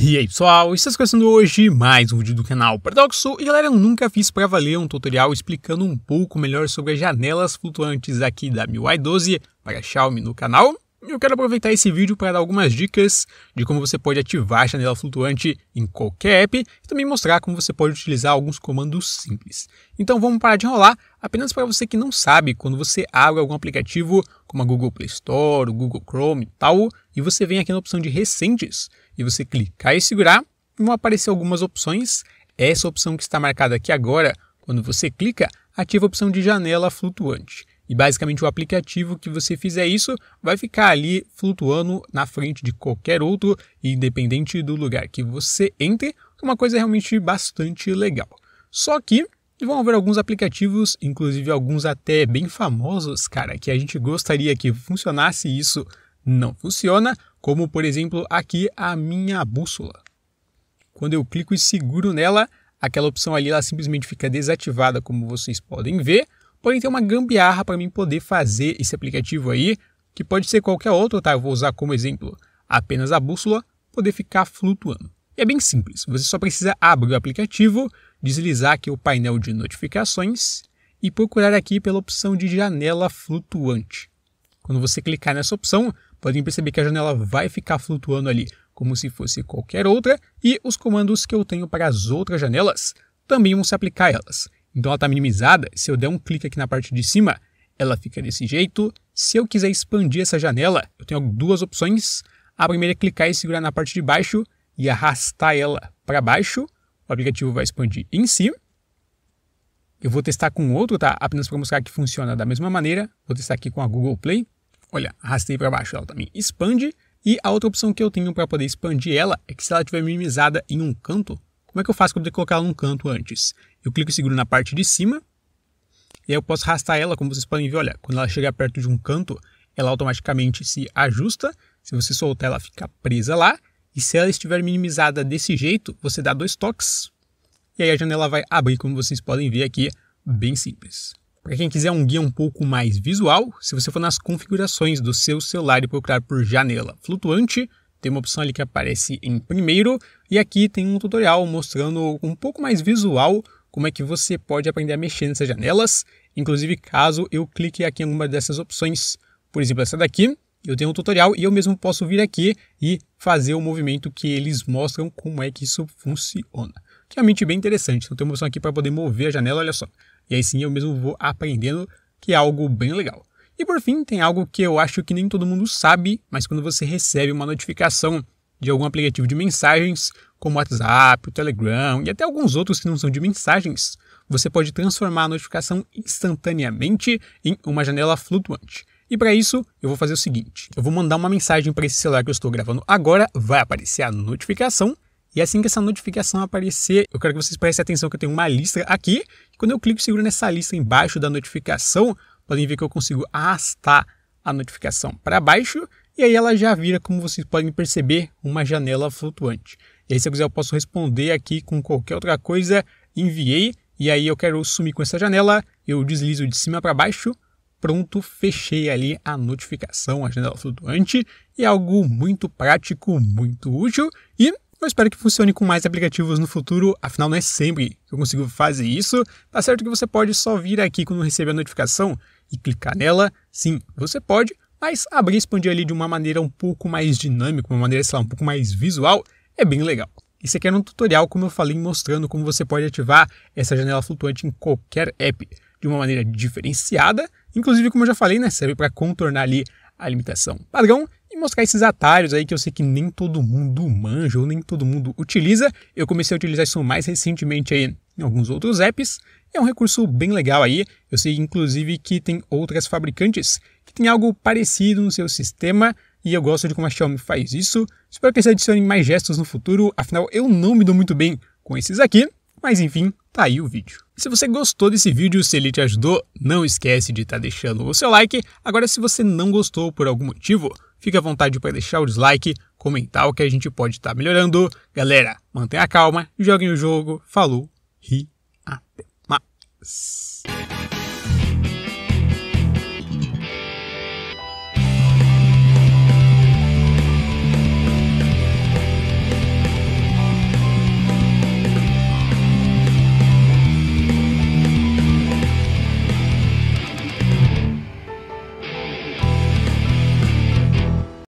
E aí pessoal, está começando hoje mais um vídeo do canal Paradoxo e galera, eu nunca fiz para valer um tutorial explicando um pouco melhor sobre as janelas flutuantes aqui da MIUI 12 para Xiaomi no canal eu quero aproveitar esse vídeo para dar algumas dicas de como você pode ativar a janela flutuante em qualquer app e também mostrar como você pode utilizar alguns comandos simples. Então vamos parar de enrolar, apenas para você que não sabe, quando você abre algum aplicativo como a Google Play Store, o Google Chrome e tal, e você vem aqui na opção de recentes e você clicar e segurar, vão aparecer algumas opções. Essa opção que está marcada aqui agora, quando você clica, ativa a opção de janela flutuante. E basicamente o aplicativo que você fizer isso vai ficar ali flutuando na frente de qualquer outro, independente do lugar que você entre, é uma coisa realmente bastante legal. Só que vão haver alguns aplicativos, inclusive alguns até bem famosos, cara, que a gente gostaria que funcionasse isso não funciona, como por exemplo aqui a minha bússola. Quando eu clico e seguro nela, aquela opção ali ela simplesmente fica desativada, como vocês podem ver. Porém, tem uma gambiarra para mim poder fazer esse aplicativo aí, que pode ser qualquer outro, tá? Eu vou usar como exemplo apenas a bússola, poder ficar flutuando. E é bem simples, você só precisa abrir o aplicativo, deslizar aqui o painel de notificações e procurar aqui pela opção de janela flutuante. Quando você clicar nessa opção, podem perceber que a janela vai ficar flutuando ali, como se fosse qualquer outra, e os comandos que eu tenho para as outras janelas também vão se aplicar a elas. Então ela está minimizada. Se eu der um clique aqui na parte de cima, ela fica desse jeito. Se eu quiser expandir essa janela, eu tenho duas opções. A primeira é clicar e segurar na parte de baixo e arrastar ela para baixo. O aplicativo vai expandir em si. Eu vou testar com outro, tá? Apenas para mostrar que funciona da mesma maneira. Vou testar aqui com a Google Play. Olha, arrastei para baixo, ela também expande. E a outra opção que eu tenho para poder expandir ela é que se ela estiver minimizada em um canto, como é que eu faço para colocar ela num canto antes? Eu clico e seguro na parte de cima, e aí eu posso arrastar ela, como vocês podem ver, olha, quando ela chegar perto de um canto, ela automaticamente se ajusta, se você soltar ela fica presa lá, e se ela estiver minimizada desse jeito, você dá dois toques, e aí a janela vai abrir, como vocês podem ver aqui, bem simples. Para quem quiser um guia um pouco mais visual, se você for nas configurações do seu celular e procurar por janela flutuante, tem uma opção ali que aparece em primeiro e aqui tem um tutorial mostrando um pouco mais visual como é que você pode aprender a mexer nessas janelas, inclusive caso eu clique aqui em alguma dessas opções. Por exemplo, essa daqui, eu tenho um tutorial e eu mesmo posso vir aqui e fazer o movimento que eles mostram como é que isso funciona. Que é realmente bem interessante. Então tem uma opção aqui para poder mover a janela, olha só. E aí sim eu mesmo vou aprendendo, que é algo bem legal. E por fim, tem algo que eu acho que nem todo mundo sabe, mas quando você recebe uma notificação de algum aplicativo de mensagens, como o WhatsApp, o Telegram e até alguns outros que não são de mensagens, você pode transformar a notificação instantaneamente em uma janela flutuante. E para isso, eu vou fazer o seguinte: eu vou mandar uma mensagem para esse celular que eu estou gravando agora, vai aparecer a notificação. E assim que essa notificação aparecer, eu quero que vocês prestem atenção que eu tenho uma lista aqui. E quando eu clico e seguro nessa lista embaixo da notificação, podem ver que eu consigo arrastar a notificação para baixo e aí ela já vira, como vocês podem perceber, uma janela flutuante. E aí, se eu quiser, eu posso responder aqui com qualquer outra coisa, enviei, e aí eu quero sumir com essa janela, eu deslizo de cima para baixo, pronto, fechei ali a notificação, a janela flutuante, e é algo muito prático, muito útil, e eu espero que funcione com mais aplicativos no futuro, afinal não é sempre que eu consigo fazer isso. Tá certo que você pode só vir aqui quando receber a notificação, e clicar nela? Sim, você pode, mas abrir e expandir ali de uma maneira um pouco mais dinâmica, uma maneira, sei lá, um pouco mais visual, é bem legal. Isso aqui era um tutorial, como eu falei, mostrando como você pode ativar essa janela flutuante em qualquer app de uma maneira diferenciada. Inclusive, como eu já falei, né, serve para contornar ali a limitação padrão mostrar esses atalhos aí que eu sei que nem todo mundo manja ou nem todo mundo utiliza. Eu comecei a utilizar isso mais recentemente aí em alguns outros apps. É um recurso bem legal aí. Eu sei inclusive que tem outras fabricantes que tem algo parecido no seu sistema e eu gosto de como a Xiaomi faz isso. Espero que eles adicionem mais gestos no futuro, afinal eu não me dou muito bem com esses aqui, mas enfim, tá aí o vídeo. se você gostou desse vídeo, se ele te ajudou, não esquece de estar tá deixando o seu like. Agora, se você não gostou por algum motivo, Fique à vontade para deixar o dislike, comentar o que a gente pode estar tá melhorando. Galera, mantenha a calma, joguem o jogo, falou e até mais.